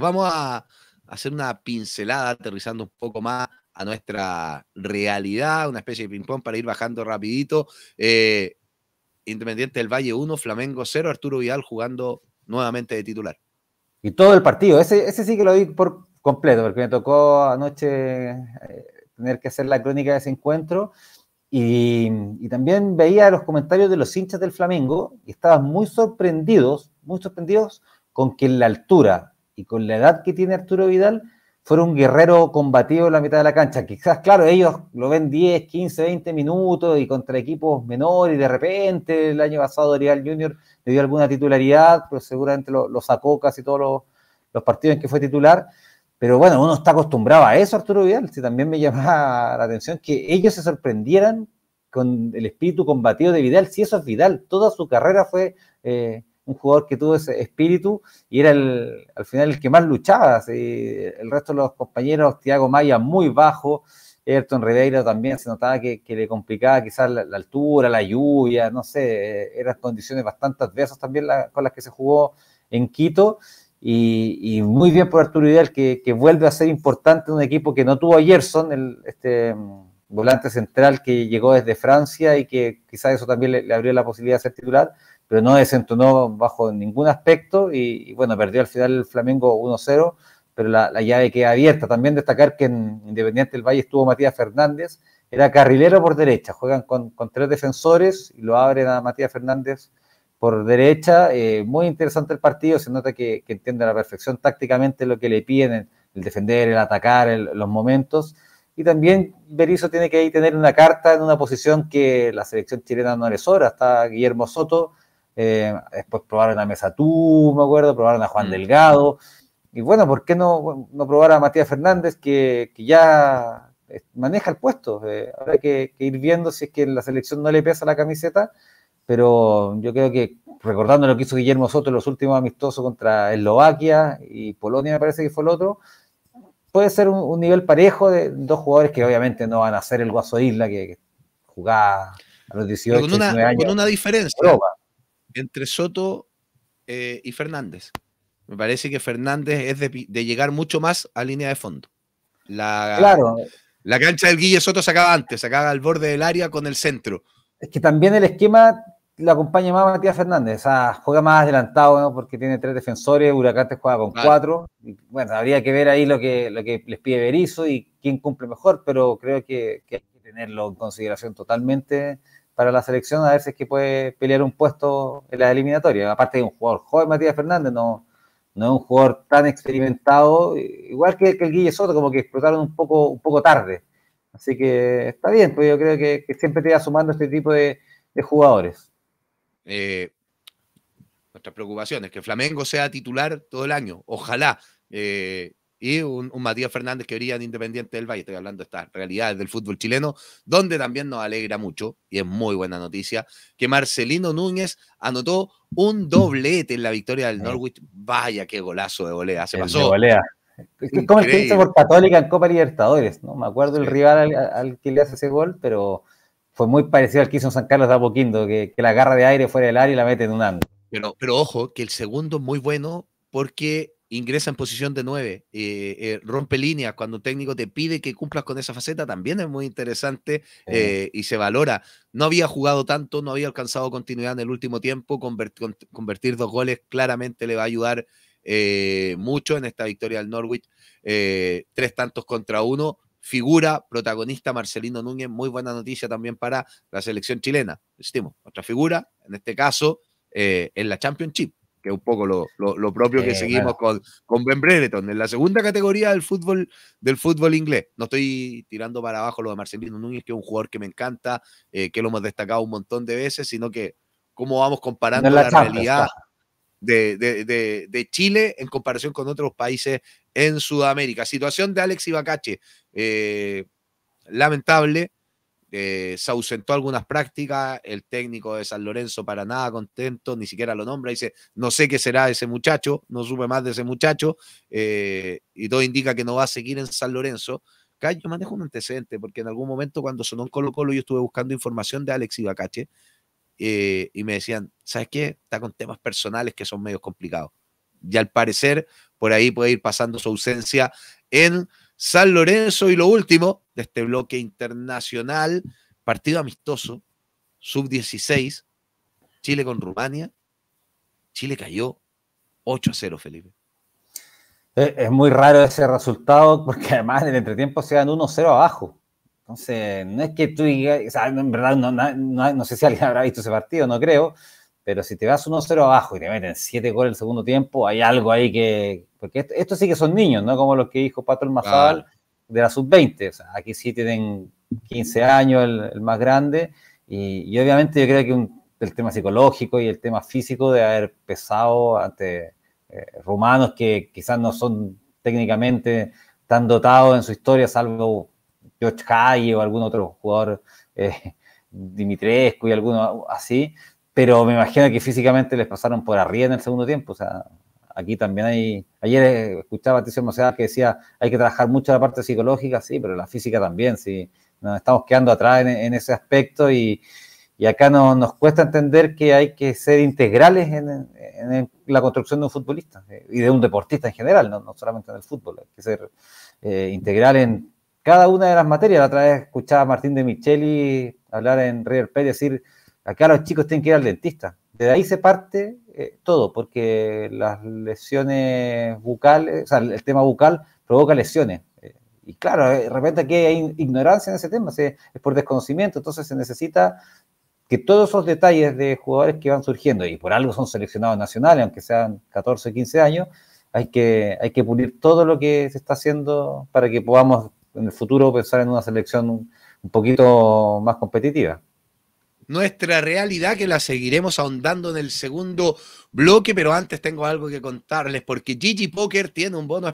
vamos a hacer una pincelada aterrizando un poco más a nuestra realidad, una especie de ping-pong para ir bajando rapidito. Eh, Independiente del Valle 1, Flamengo 0, Arturo Vidal jugando nuevamente de titular. Y todo el partido, ese, sí que lo vi por completo, porque me tocó anoche eh, tener que hacer la crónica de ese encuentro. Y, y, también veía los comentarios de los hinchas del Flamengo y estaban muy sorprendidos, muy sorprendidos con que la altura y con la edad que tiene Arturo Vidal, fue un guerrero combativo en la mitad de la cancha. Quizás, claro, ellos lo ven 10, 15, 20 minutos y contra equipos menores y de repente el año pasado Dorial Junior le dio alguna titularidad, pero pues seguramente lo, sacó casi todos los, partidos en que fue titular. Pero bueno, uno está acostumbrado a eso, Arturo Vidal. Si también me llamaba la atención que ellos se sorprendieran con el espíritu combativo de Vidal. Si eso es Vidal, toda su carrera fue eh, un jugador que tuvo ese espíritu y era el, al final el que más luchaba. El resto de los compañeros, Tiago Maya muy bajo, Ayrton Ribeiro también se notaba que, le complicaba quizás la, altura, la lluvia, no sé, eran condiciones bastante adversas también con las que se jugó en Quito. Y, muy bien por Arturo Vidal, que, vuelve a ser importante en un equipo que no tuvo a Gerson, el, este volante central que llegó desde Francia y que quizás eso también le, le abrió la posibilidad de ser titular pero no desentonó bajo ningún aspecto y, bueno, perdió al final el Flamengo 1-0, pero la, llave queda abierta. También destacar que en Independiente del Valle estuvo Matías Fernández, era carrilero por derecha, juegan con, tres defensores y lo abren a Matías Fernández por derecha. Eh, muy interesante el partido, se nota que, entiende a la perfección tácticamente lo que le piden, el defender, el atacar, los momentos. Y también Berizzo tiene que ahí tener una carta en una posición que la selección chilena no le sobra. Está Guillermo Soto, eh, después probaron a Mesa Tú, me acuerdo, probaron a Juan mm. Delgado. Y bueno, ¿por qué no, probar a Matías Fernández, que, ya eh, maneja el puesto? Eh, habrá que, ir viendo si es que en la selección no le pesa la camiseta, pero yo creo que recordando lo que hizo Guillermo Soto en los últimos amistosos contra Eslovaquia y Polonia, me parece que fue el otro, puede ser un, nivel parejo de dos jugadores que obviamente no van a ser el Guaso Isla que, jugaba a los 18, con una, Con una diferencia entre Soto eh, y Fernández. Me parece que Fernández es de, llegar mucho más a línea de fondo. La, la cancha del Guille Soto se acaba antes, se acaba al borde del área con el centro. Es que también el esquema lo acompaña más Matías Fernández, o sea, juega más adelantado, ¿no? Porque tiene tres defensores, Huracán te juega con cuatro. bueno, habría que ver ahí lo que, lo que les pide Berizzo y quién cumple mejor, pero creo que hay que tenerlo en consideración totalmente para la selección, a ver si es que puede pelear un puesto en la eliminatoria. Aparte de un jugador joven, Matías Fernández, no, no es un jugador tan experimentado, igual que, el Guille Soto, como que explotaron un poco, un poco tarde. Así que está bien, pues yo creo que, siempre te va sumando este tipo de, jugadores. Eh, nuestras preocupaciones, que Flamengo sea titular todo el año, ojalá. Eh, y un, Matías Fernández que brilla en Independiente del Valle. Estoy hablando de estas realidades del fútbol chileno, donde también nos alegra mucho, y es muy buena noticia, que Marcelino Núñez anotó un doblete en la victoria del Norwich. Vaya, qué golazo de volea, se pasó. De volea. Como el que hizo por Católica en Copa Libertadores, ¿no? Me acuerdo el rival al, que le hace ese gol, pero fue muy parecido al que hizo en San Carlos de Apoquindo, que, la agarra de aire fuera del área y la mete en un ángulo. Pero, pero ojo, que el segundo es muy bueno porque ingresa en posición de nueve, eh, eh, rompe líneas, cuando un técnico te pide que cumplas con esa faceta, también es muy interesante eh, y se valora. No había jugado tanto, no había alcanzado continuidad en el último tiempo, convertir, dos goles claramente le va a ayudar mucho en esta victoria del Norwich. tres tantos contra uno, figura, protagonista Marcelino Núñez, muy buena noticia también para la selección chilena. Estimo, otra figura, en este caso, en la Championship que es un poco lo, propio que eh, seguimos con, con Ben Brereton, en la segunda categoría del fútbol, del fútbol inglés. No estoy tirando para abajo lo de Marcelino Núñez, que es un jugador que me encanta, eh, que lo hemos destacado un montón de veces, sino que cómo vamos comparando la, realidad de, Chile en comparación con otros países en Sudamérica. Situación de Alex Ibacache, eh, lamentable, eh, se ausentó algunas prácticas, el técnico de San Lorenzo para nada contento, ni siquiera lo nombra, dice, no sé qué será ese muchacho, no supe más de ese muchacho, eh, y todo indica que no va a seguir en San Lorenzo. Acá yo manejo un antecedente, porque en algún momento cuando sonó en Colo Colo yo estuve buscando información de Alex Ibacache, eh, y me decían, ¿sabes qué? Está con temas personales que son medios complicados. Y al parecer, por ahí puede ir pasando su ausencia en San Lorenzo y lo último de este bloque internacional, partido amistoso, sub-16, Chile con Rumania. Chile cayó 8 a 0, Felipe. Eh, es muy raro ese resultado porque además en el entretiempo se dan 1-0 abajo. Entonces, no es que tú digas, en verdad no, sé si alguien habrá visto ese partido, no creo, pero si te vas 1-0 abajo y te meten 7 goles el segundo tiempo, hay algo ahí que, porque estos sí que son niños, ¿no? Como los que dijo Pato el Mazal de la sub-20. O sea, aquí sí tienen 15 años, el, más grande. Y, obviamente yo creo que el tema psicológico y el tema físico de haber pesado ante romanos eh, rumanos que quizás no son técnicamente tan dotados en su historia, salvo George Caye o algún otro jugador, eh, Dimitrescu y alguno así. Pero me imagino que físicamente les pasaron por arriba en el segundo tiempo. O sea, Aquí también hay, ayer eh, escuchaba a Tizio que decía, hay que trabajar mucho la parte psicológica, sí, pero la física también, sí. Nos estamos quedando atrás en, ese aspecto y, y acá no, nos cuesta entender que hay que ser integrales en, la construcción de un futbolista eh, y de un deportista en general, no, solamente en el fútbol. Hay que ser eh, integral en cada una de las materias. La otra vez escuchaba a Martín de Micheli hablar en River Plate decir, acá los chicos tienen que ir al dentista. De ahí se parte eh, todo, porque las lesiones bucales, o sea, el tema bucal provoca lesiones. Eh, y claro, eh, de repente aquí hay ignorancia en ese tema, es por desconocimiento, entonces se necesita que todos esos detalles de jugadores que van surgiendo, y por algo son seleccionados nacionales, aunque sean 14, 15 años, hay que, hay que pulir todo lo que se está haciendo para que podamos en el futuro pensar en una selección un poquito más competitiva nuestra realidad que la seguiremos ahondando en el segundo bloque, pero antes tengo algo que contarles porque Gigi Poker tiene un bono